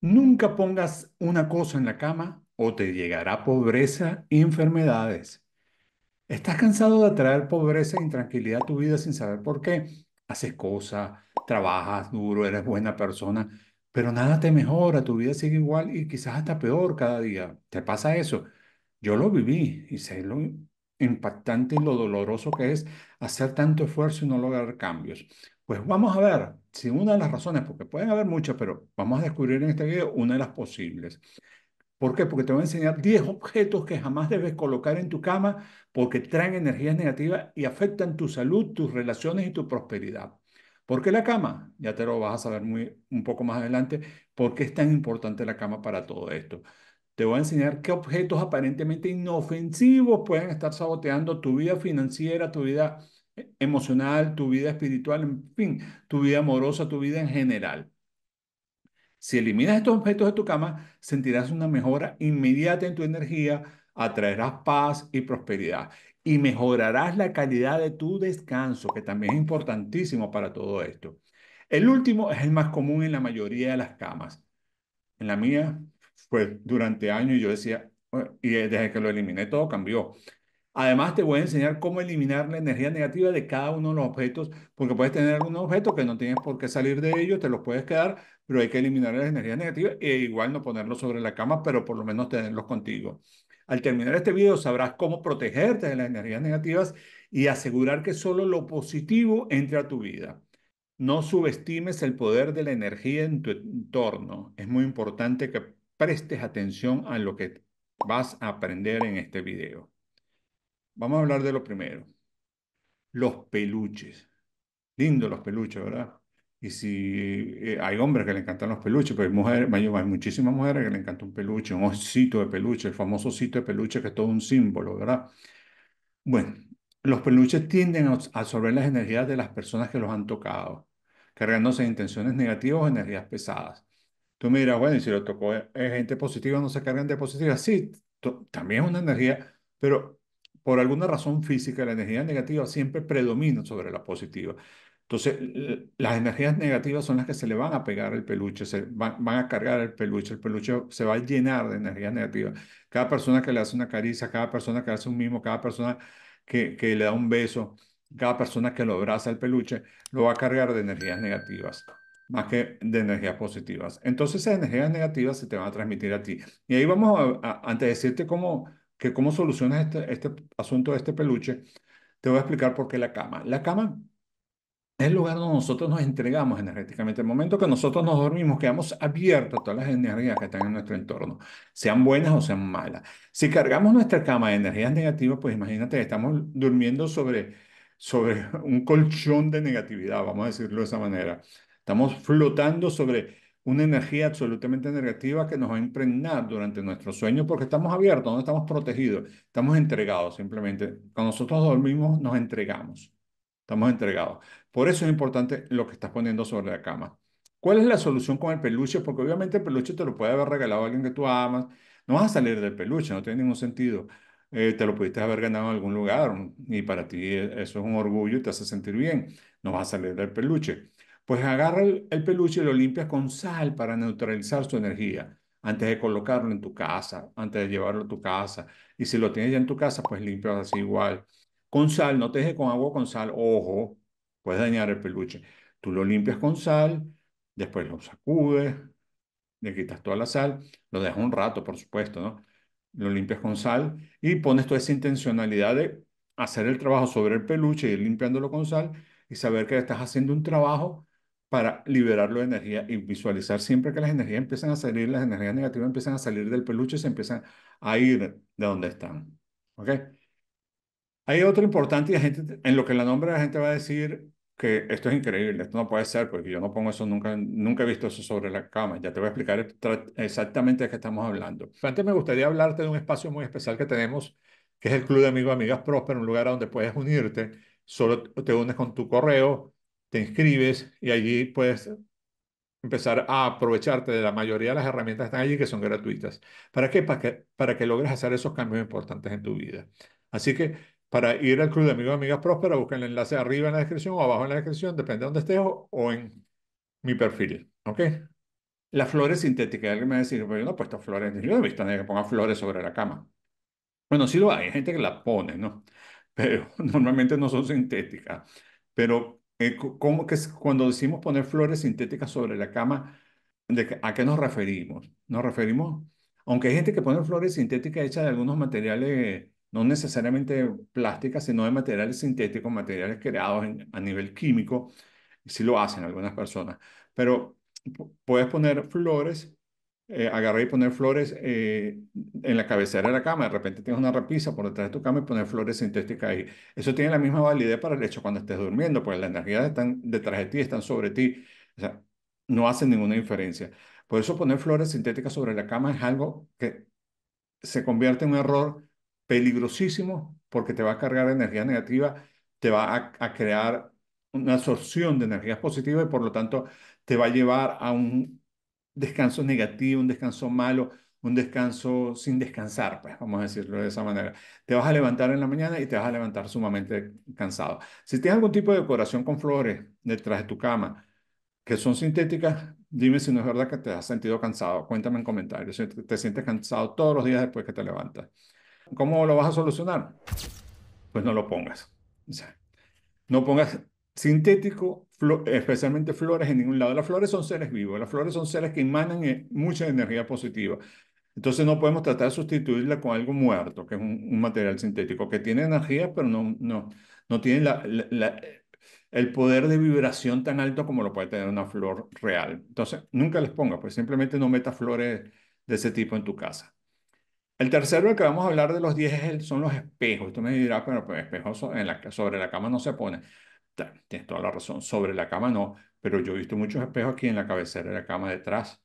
Nunca pongas una cosa en la cama o te llegará pobreza y enfermedades. ¿Estás cansado de atraer pobreza e intranquilidad a tu vida sin saber por qué? Haces cosas, trabajas duro, eres buena persona, pero nada te mejora, tu vida sigue igual y quizás hasta peor cada día. ¿Te pasa eso? Yo lo viví y sé lo impactante y lo doloroso que es hacer tanto esfuerzo y no lograr cambios. Pues vamos a ver si una de las razones, porque pueden haber muchas, pero vamos a descubrir en este video una de las posibles. ¿Por qué? Porque te voy a enseñar 10 objetos que jamás debes colocar en tu cama porque traen energías negativas y afectan tu salud, tus relaciones y tu prosperidad. ¿Por qué la cama? Ya te lo vas a saber muy, un poco más adelante. ¿Por qué es tan importante la cama para todo esto? Te voy a enseñar qué objetos aparentemente inofensivos pueden estar saboteando tu vida financiera, tu vida emocional, tu vida espiritual, en fin, tu vida amorosa, tu vida en general. Si eliminas estos objetos de tu cama, sentirás una mejora inmediata en tu energía, atraerás paz y prosperidad y mejorarás la calidad de tu descanso, que también es importantísimo para todo esto. El último es el más común en la mayoría de las camas. En la mía, pues durante años yo decía, y desde que lo eliminé todo cambió. Además, te voy a enseñar cómo eliminar la energía negativa de cada uno de los objetos, porque puedes tener algunos objetos que no tienes por qué salir de ellos, te los puedes quedar, pero hay que eliminar la energía negativa e igual no ponerlos sobre la cama, pero por lo menos tenerlos contigo. Al terminar este video sabrás cómo protegerte de las energías negativas y asegurar que solo lo positivo entre a tu vida. No subestimes el poder de la energía en tu entorno. Es muy importante que prestes atención a lo que vas a aprender en este video. Vamos a hablar de lo primero. Los peluches. Lindos los peluches, ¿verdad? Y si eh, hay hombres que le encantan los peluches, pero hay mujeres, hay, hay muchísimas mujeres que le encanta un peluche, un osito de peluche, el famoso osito de peluche que es todo un símbolo, ¿verdad? Bueno, los peluches tienden a absorber las energías de las personas que los han tocado, cargándose de intenciones negativas o energías pesadas. Tú me dirás, bueno, y si lo tocó eh, gente positiva, no se cargan de positiva. Sí, también es una energía, pero por alguna razón física, la energía negativa siempre predomina sobre la positiva. Entonces, las energías negativas son las que se le van a pegar al peluche, se van, a cargar el peluche, el peluche se va a llenar de energías negativas. Cada persona que le hace una caricia, cada persona que hace un mimo, cada persona que, que le da un beso, cada persona que lo abraza al peluche, lo va a cargar de energías negativas más que de energías positivas. Entonces esas energías negativas se te van a transmitir a ti. Y ahí vamos a, a, antes de decirte cómo, que cómo solucionas este, este asunto de este peluche, te voy a explicar por qué la cama. La cama es el lugar donde nosotros nos entregamos energéticamente. El momento que nosotros nos dormimos, quedamos abiertos a todas las energías que están en nuestro entorno, sean buenas o sean malas. Si cargamos nuestra cama de energías negativas, pues imagínate, estamos durmiendo sobre, sobre un colchón de negatividad, vamos a decirlo de esa manera. Estamos flotando sobre una energía absolutamente negativa que nos va a impregnar durante nuestro sueño porque estamos abiertos, no estamos protegidos, estamos entregados simplemente. Cuando nosotros dormimos nos entregamos, estamos entregados. Por eso es importante lo que estás poniendo sobre la cama. ¿Cuál es la solución con el peluche? Porque obviamente el peluche te lo puede haber regalado alguien que tú amas. No vas a salir del peluche, no tiene ningún sentido. Eh, te lo pudiste haber ganado en algún lugar y para ti eh, eso es un orgullo y te hace sentir bien. No vas a salir del peluche. Pues agarra el, peluche y lo limpias con sal para neutralizar su energía antes de colocarlo en tu casa, antes de llevarlo a tu casa. Y si lo tienes ya en tu casa, pues limpias así igual. Con sal, no te dejes con agua con sal, ojo, puedes dañar el peluche. Tú lo limpias con sal, después lo sacudes, le quitas toda la sal, lo dejas un rato, por supuesto, ¿no? Lo limpias con sal y pones toda esa intencionalidad de hacer el trabajo sobre el peluche, ir limpiándolo con sal y saber que estás haciendo un trabajo para liberarlo de energía y visualizar siempre que las energías empiezan a salir, las energías negativas empiezan a salir del peluche y se empiezan a ir de donde están. ¿Ok? Hay otro importante y gente, en lo que la nombre la gente va a decir que esto es increíble, esto no puede ser, porque yo no pongo eso, nunca, nunca he visto eso sobre la cama. Ya te voy a explicar exactamente de qué estamos hablando. Antes me gustaría hablarte de un espacio muy especial que tenemos, que es el Club de Amigos Amigas Próspero, un lugar donde puedes unirte, solo te unes con tu correo, te inscribes y allí puedes empezar a aprovecharte de la mayoría de las herramientas que están allí que son gratuitas. ¿Para qué? Para que, para que logres hacer esos cambios importantes en tu vida. Así que para ir al Club de Amigos y Amigas Prósperas, busca el enlace arriba en la descripción o abajo en la descripción, depende de dónde estés o, en mi perfil. ¿Ok? Las flores sintéticas. Alguien me va a decir, pero yo no he puesto flores. Yo no he visto nadie que ponga flores sobre la cama. Bueno, sí lo hay, hay gente que las pone, ¿no? Pero normalmente no son sintéticas. Pero eh, ¿Cómo que cuando decimos poner flores sintéticas sobre la cama, a qué nos referimos? Nos referimos, aunque hay gente que pone flores sintéticas hechas de algunos materiales, no necesariamente plásticas, sino de materiales sintéticos, materiales creados a nivel químico, si lo hacen algunas personas, pero puedes poner flores eh, agarrar y poner flores eh, en la cabecera de la cama. De repente tienes una repisa por detrás de tu cama y poner flores sintéticas ahí. Eso tiene la misma validez para el hecho cuando estés durmiendo, porque las energías están detrás de ti, están sobre ti. O sea, no hacen ninguna diferencia. Por eso poner flores sintéticas sobre la cama es algo que se convierte en un error peligrosísimo porque te va a cargar energía negativa, te va a crear una absorción de energías positivas y por lo tanto te va a llevar a un descanso negativo, un descanso malo, un descanso sin descansar, pues vamos a decirlo de esa manera. Te vas a levantar en la mañana y te vas a levantar sumamente cansado. Si tienes algún tipo de decoración con flores detrás de tu cama que son sintéticas, dime si no es verdad que te has sentido cansado. Cuéntame en comentarios si te, sientes cansado todos los días después que te levantas. ¿Cómo lo vas a solucionar? Pues no lo pongas. O sea, no pongas sintético especialmente flores en ningún lado. Las flores son seres vivos, las flores son seres que emanan eh, mucha energía positiva. Entonces no podemos tratar de sustituirla con algo muerto, que es un, material sintético, que tiene energía, pero no, no, tiene el poder de vibración tan alto como lo puede tener una flor real. Entonces, nunca les ponga, pues simplemente no metas flores de ese tipo en tu casa. El tercero, el que vamos a hablar de los 10, son los espejos. Esto me dirá, pero, pues espejos sobre la, sobre la cama no se ponen tienes toda la razón. Sobre la cama no, pero yo he visto muchos espejos aquí en la cabecera de la cama detrás.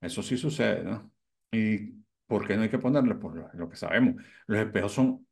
Eso sí sucede, ¿no? ¿Y por qué no hay que ponerle? Por lo, que sabemos. Los espejos son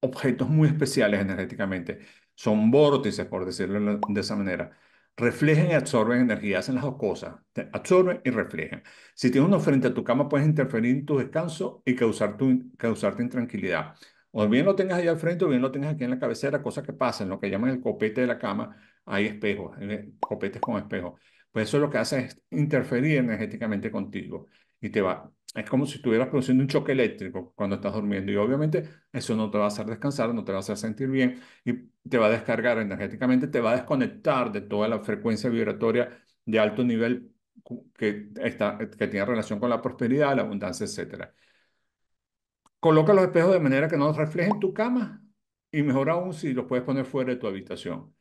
objetos muy especiales energéticamente. Son vórtices, por decirlo de esa manera. Reflejan y absorben energía, hacen las dos cosas. absorben y reflejan. Si tienes uno frente a tu cama, puedes interferir en tu descanso y causar causarte intranquilidad. O bien lo tengas ahí al frente o bien lo tengas aquí en la cabecera, cosa que pasa en lo que llaman el copete de la cama, hay espejos, eh, copetes con espejos. Pues eso lo que hace es interferir energéticamente contigo y te va. Es como si estuvieras produciendo un choque eléctrico cuando estás durmiendo y obviamente eso no te va a hacer descansar, no te va a hacer sentir bien y te va a descargar energéticamente, te va a desconectar de toda la frecuencia vibratoria de alto nivel que, está, que tiene relación con la prosperidad, la abundancia, etcétera. Coloca los espejos de manera que no reflejen tu cama y mejor aún si los puedes poner fuera de tu habitación.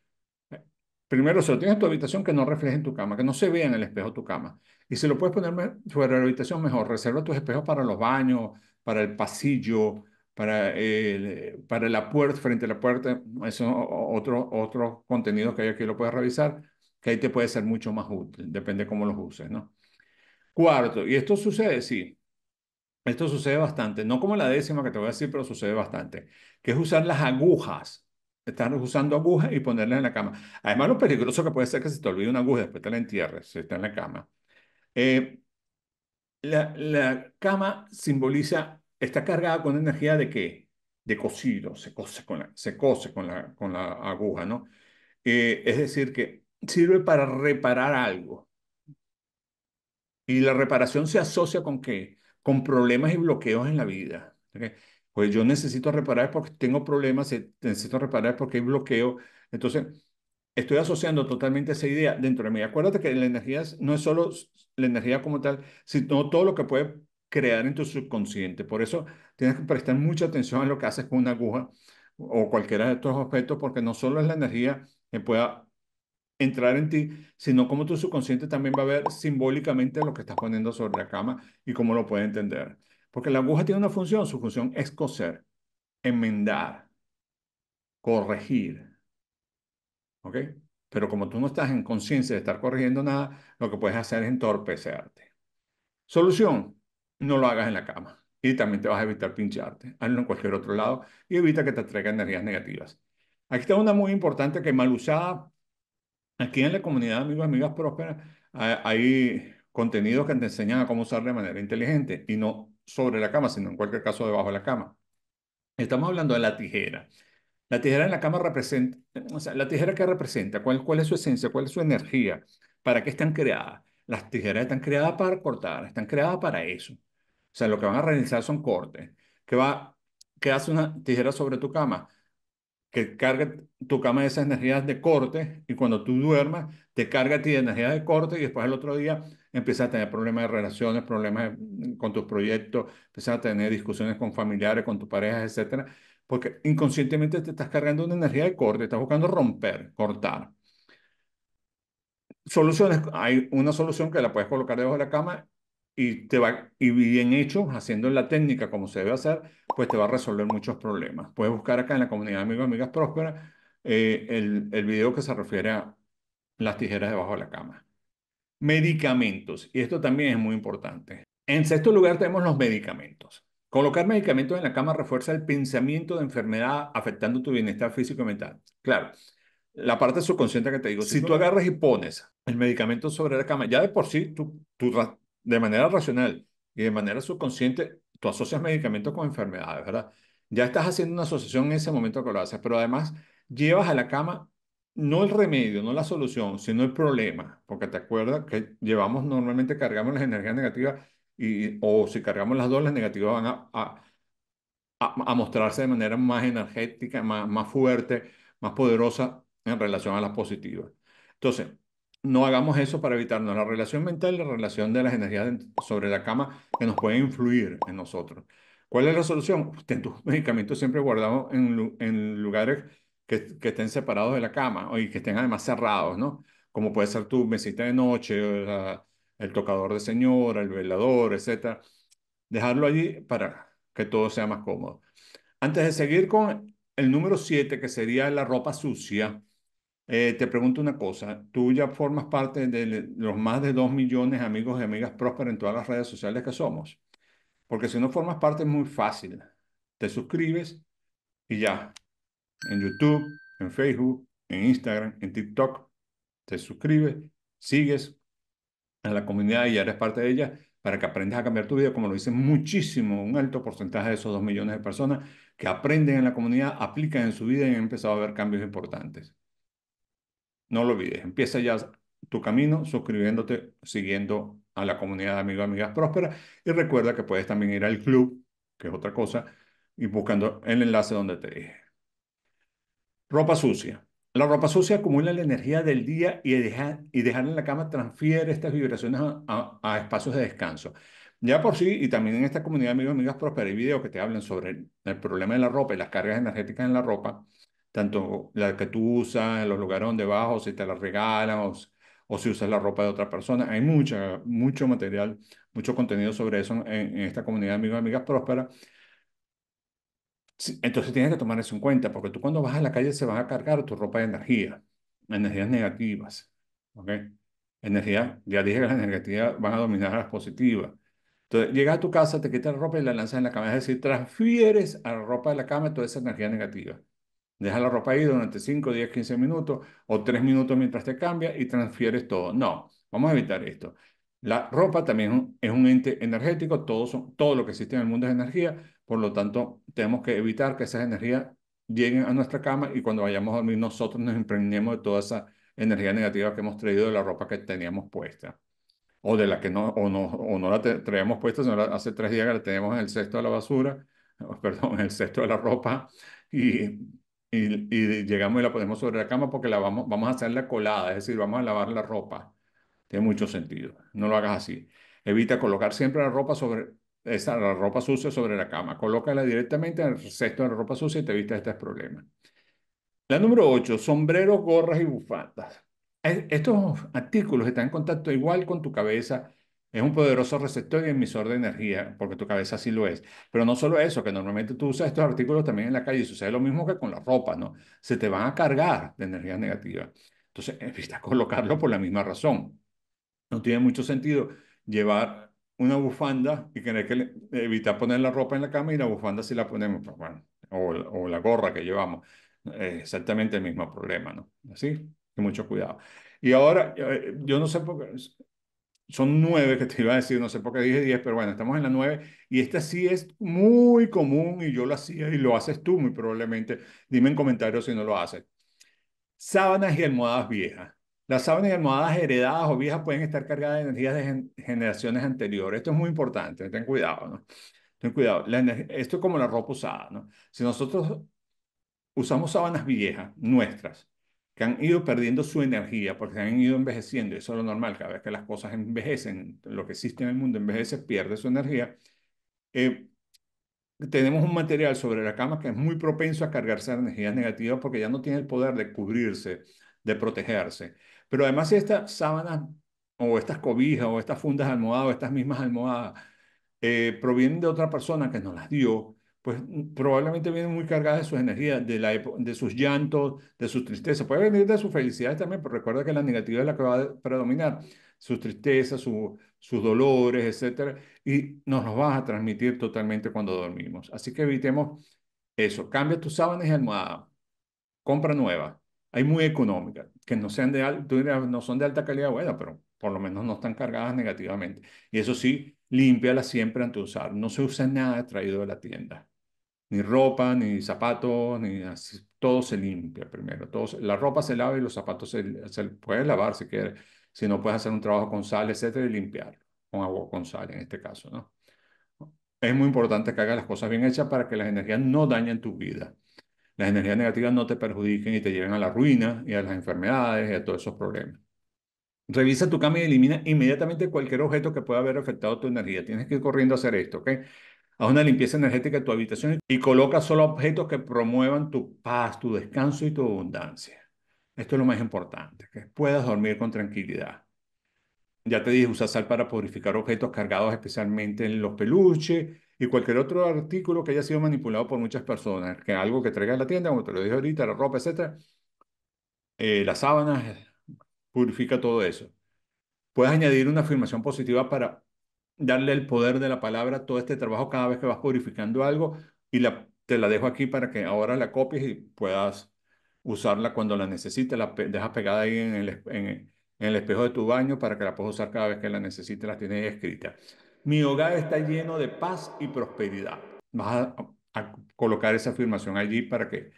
Primero, si lo tienes en tu habitación, que no refleje en tu cama, que no se vea en el espejo tu cama. Y si lo puedes poner fuera de la habitación, mejor. Reserva tus espejos para los baños, para el pasillo, para, para la puerta, frente a la puerta. Esos otros otro contenidos que hay aquí lo puedes revisar, que ahí te puede ser mucho más útil, depende cómo los uses, ¿no? Cuarto, y esto sucede, sí, esto sucede bastante, no como la décima que te voy a decir, pero sucede bastante, que es usar las agujas. Estar usando agujas y ponerlas en la cama. Además, lo peligroso que puede ser que se te olvide una aguja, después te la entierres, si está en la cama. Eh, la, cama simboliza, está cargada con energía de qué? De cocido, se cose con la, se cose con la, con la aguja, ¿no? Eh, es decir, que sirve para reparar algo. Y la reparación se asocia con qué? con problemas y bloqueos en la vida. Pues yo necesito reparar porque tengo problemas, eh, necesito reparar porque hay bloqueo. Entonces, estoy asociando totalmente esa idea dentro de mí. Acuérdate que la energía no es solo la energía como tal, sino todo lo que puede crear en tu subconsciente. Por eso tienes que prestar mucha atención a lo que haces con una aguja o cualquiera de estos aspectos, porque no solo es la energía que pueda entrar en ti, sino como tu subconsciente también va a ver simbólicamente lo que estás poniendo sobre la cama y cómo lo puede entender. Porque la aguja tiene una función, su función es coser, enmendar, corregir. ¿Ok? Pero como tú no estás en conciencia de estar corrigiendo nada, lo que puedes hacer es entorpecerte. Solución, no lo hagas en la cama. Y también te vas a evitar pincharte. Hazlo en cualquier otro lado y evita que te traiga energías negativas. Aquí está una muy importante que mal usada Aquí en la comunidad Amigos Amigas Prósperas hay contenidos que te enseñan a cómo usar de manera inteligente y no sobre la cama, sino en cualquier caso debajo de la cama. Estamos hablando de la tijera. La tijera en la cama representa, o sea, la tijera que representa, cuál, cuál es su esencia, cuál es su energía, para qué están creadas. Las tijeras están creadas para cortar, están creadas para eso. O sea, lo que van a realizar son cortes. ¿Qué, va, qué hace una tijera sobre tu cama? que cargue tu cama de esas energías de corte y cuando tú duermas te carga a ti de energía de corte y después el otro día empiezas a tener problemas de relaciones, problemas con tus proyectos, empiezas a tener discusiones con familiares, con tus parejas, etcétera, porque inconscientemente te estás cargando una energía de corte, estás buscando romper, cortar. Soluciones, hay una solución que la puedes colocar debajo de la cama y, te va, y bien hecho, haciendo la técnica como se debe hacer, pues te va a resolver muchos problemas. Puedes buscar acá en la comunidad de Amigos Amigas Prósperas eh, el, el video que se refiere a las tijeras debajo de la cama. Medicamentos, y esto también es muy importante. En sexto lugar tenemos los medicamentos. Colocar medicamentos en la cama refuerza el pensamiento de enfermedad afectando tu bienestar físico y mental. Claro, la parte subconsciente que te digo, si tú agarras y pones el medicamento sobre la cama, ya de por sí tú... tu, de manera racional y de manera subconsciente, tú asocias medicamentos con enfermedades, ¿verdad? Ya estás haciendo una asociación en ese momento que lo haces, pero además llevas a la cama no el remedio, no la solución, sino el problema, porque te acuerdas que llevamos normalmente, cargamos las energías negativas y, o si cargamos las dos, las negativas van a, a, mostrarse de manera más energética, más, más fuerte, más poderosa en relación a las positivas. Entonces, no hagamos eso para evitarnos la relación mental y la relación de las energías sobre la cama que nos pueden influir en nosotros. ¿Cuál es la solución? Pues, ten tus medicamentos siempre guardados en, lugares que, estén separados de la cama y que estén además cerrados, ¿no? Como puede ser tu mesita de noche, el tocador de señora, el velador, etc. Dejarlo allí para que todo sea más cómodo. Antes de seguir con el número 7, que sería la ropa sucia, eh, te pregunto una cosa, tú ya formas parte de los más de dos millones de amigos y amigas prósperas en todas las redes sociales que somos, porque si no formas parte es muy fácil, te suscribes y ya, en YouTube, en Facebook, en Instagram, en TikTok, te suscribes, sigues a la comunidad y ya eres parte de ella para que aprendas a cambiar tu vida, como lo dicen muchísimo, un alto porcentaje de esos dos millones de personas que aprenden en la comunidad, aplican en su vida y han empezado a ver cambios importantes. No lo olvides, empieza ya tu camino suscribiéndote, siguiendo a la comunidad de amigos amigas prósperas. Y recuerda que puedes también ir al club, que es otra cosa, y buscando el enlace donde te dije. Ropa sucia. La ropa sucia acumula la energía del día y, dejarla y dejar en la cama transfiere estas vibraciones a, espacios de descanso. Ya por sí, y también en esta comunidad de amigos y amigas prósperas, hay videos que te hablan sobre el problema de la ropa y las cargas energéticas en la ropa tanto la que tú usas, en los lugares debajo, si te la regalan, o, si usas la ropa de otra persona. Hay mucha, mucho material, mucho contenido sobre eso en, esta comunidad de amigos y amigas prósperas. Entonces tienes que tomar eso en cuenta, porque tú cuando vas a la calle se van a cargar tu ropa de energía, energías negativas, ¿ok? Energía, ya dije que las negativas van a dominar a las positivas. Entonces, llegas a tu casa, te quitas la ropa y la lanzas en la cama, es decir, transfieres a la ropa de la cama toda esa energía negativa. Deja la ropa ahí durante 5, 10, 15 minutos o 3 minutos mientras te cambia y transfieres todo. No, vamos a evitar esto. La ropa también es un ente energético, todo, todo lo que existe en el mundo es energía, por lo tanto tenemos que evitar que esas energías lleguen a nuestra cama y cuando vayamos a dormir nosotros nos impregnemos de toda esa energía negativa que hemos traído de la ropa que teníamos puesta o de la que no, o no, o no la traíamos puesta, sino hace tres días que la tenemos en el cesto de la basura, perdón, en el cesto de la ropa y y, llegamos y la ponemos sobre la cama porque la vamos, vamos a hacer la colada, es decir, vamos a lavar la ropa. Tiene mucho sentido. No lo hagas así. Evita colocar siempre la ropa sobre esa, la ropa sucia sobre la cama. Colócala directamente en el cesto de la ropa sucia y te evitas estos problemas. La número 8, sombreros, gorras y bufandas. Estos artículos están en contacto igual con tu cabeza es un poderoso receptor y emisor de energía, porque tu cabeza sí lo es. Pero no solo eso, que normalmente tú usas estos artículos también en la calle y sucede lo mismo que con la ropa, ¿no? Se te van a cargar de energía negativa. Entonces, evita colocarlo por la misma razón. No tiene mucho sentido llevar una bufanda y tener que evitar poner la ropa en la cama y la bufanda si la ponemos, pues bueno, o, la gorra que llevamos. exactamente el mismo problema, ¿no? Así que mucho cuidado. Y ahora, eh, yo no sé por qué, son nueve que te iba a decir, no sé por qué dije diez, pero bueno, estamos en la nueve y esta sí es muy común y yo lo hacía y lo haces tú muy probablemente. Dime en comentarios si no lo haces. Sábanas y almohadas viejas. Las sábanas y almohadas heredadas o viejas pueden estar cargadas de energías de generaciones anteriores. Esto es muy importante, ten cuidado, ¿no? Ten cuidado. esto es como la ropa usada, ¿no? Si nosotros usamos sábanas viejas, nuestras, que han ido perdiendo su energía porque se han ido envejeciendo, y eso es lo normal, cada vez que las cosas envejecen, lo que existe en el mundo envejece, pierde su energía. Eh, tenemos un material sobre la cama que es muy propenso a cargarse energías negativas porque ya no tiene el poder de cubrirse, de protegerse. Pero además si estas sábanas o estas cobijas o estas fundas almohadas o estas mismas almohadas eh, provienen de otra persona que nos las dio, pues mm, probablemente viene muy cargada de sus energías, de, sus llantos, de sus tristezas. Puede venir de sus felicidades también, pero recuerda que la negativa es la que va a predominar, sus tristezas, sus dolores, etcétera, Y nos los vas a transmitir totalmente cuando dormimos. Así que evitemos eso. Cambia tus sábanas y almohada. Compra nueva. Hay muy económicas, que no, sean de, no son de alta calidad, buena, pero por lo menos no están cargadas negativamente. Y eso sí, límpialas siempre antes de usar. No se usa nada traído de la tienda ni ropa, ni zapatos, ni todo se limpia primero. todos la ropa se lava y los zapatos se, se pueden lavar si quieres, si no puedes hacer un trabajo con sal, etcétera, y limpiarlo con agua, con sal en este caso, ¿no? Es muy importante que hagas las cosas bien hechas para que las energías no dañen tu vida. Las energías negativas no te perjudiquen y te lleven a la ruina y a las enfermedades y a todos esos problemas. Revisa tu cama y elimina inmediatamente cualquier objeto que pueda haber afectado tu energía. Tienes que ir corriendo a hacer esto, ¿ok? Haz una limpieza energética de tu habitación y coloca solo objetos que promuevan tu paz, tu descanso y tu abundancia. Esto es lo más importante, que puedas dormir con tranquilidad. Ya te dije, usa sal para purificar objetos cargados especialmente en los peluches y cualquier otro artículo que haya sido manipulado por muchas personas, que algo que traigas a la tienda, como te lo dije ahorita, la ropa, etc. Eh, las sábanas, purifica todo eso. Puedes añadir una afirmación positiva para darle el poder de la palabra, todo este trabajo cada vez que vas purificando algo y te la dejo aquí para que ahora la copies y puedas usarla cuando la necesites, la dejas pegada ahí en el, espejo de tu baño para que la puedas usar cada vez que la necesites, la tienes ahí escrita. Mi hogar está lleno de paz y prosperidad. Vas a, a colocar esa afirmación allí para que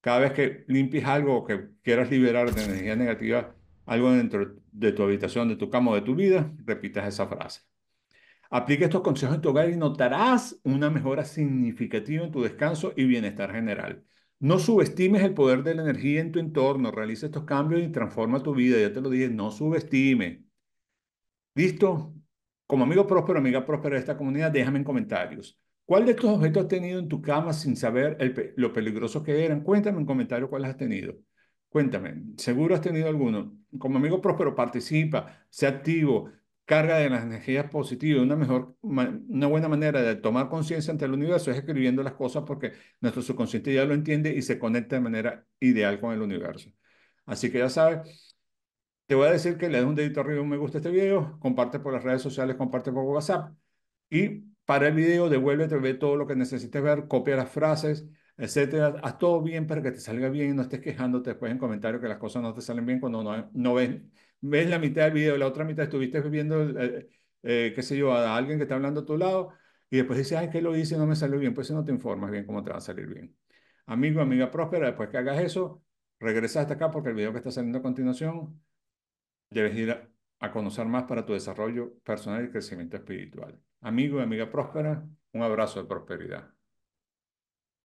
cada vez que limpies algo o que quieras liberar de energía negativa, algo dentro de tu habitación, de tu cama o de tu vida, repitas esa frase. Aplica estos consejos en tu hogar y notarás una mejora significativa en tu descanso y bienestar general. No subestimes el poder de la energía en tu entorno. Realiza estos cambios y transforma tu vida. Ya te lo dije, no subestime. ¿Listo? Como amigo próspero, amiga próspera de esta comunidad, déjame en comentarios. ¿Cuál de estos objetos has tenido en tu cama sin saber lo peligroso que eran? Cuéntame en comentarios cuáles has tenido. Cuéntame, seguro has tenido alguno. Como amigo próspero, participa, sé activo, carga de las energías positivas, una, mejor, una buena manera de tomar conciencia ante el universo es escribiendo las cosas porque nuestro subconsciente ya lo entiende y se conecta de manera ideal con el universo. Así que ya sabes, te voy a decir que le des un dedito arriba, un me gusta este video, comparte por las redes sociales, comparte por WhatsApp y para el video devuélvete, ve todo lo que necesites ver, copia las frases, etcétera. Haz todo bien para que te salga bien y no estés quejándote después en comentarios que las cosas no te salen bien cuando no, no ves ves la mitad del video, la otra mitad estuviste viendo, eh, eh, qué sé yo, a alguien que está hablando a tu lado y después dices, ay, ¿qué lo hice? No me salió bien. Pues si no te informas bien cómo te va a salir bien. Amigo, amiga próspera, después que hagas eso, regresa hasta acá porque el video que está saliendo a continuación debes ir a conocer más para tu desarrollo personal y crecimiento espiritual. Amigo y amiga próspera, un abrazo de prosperidad.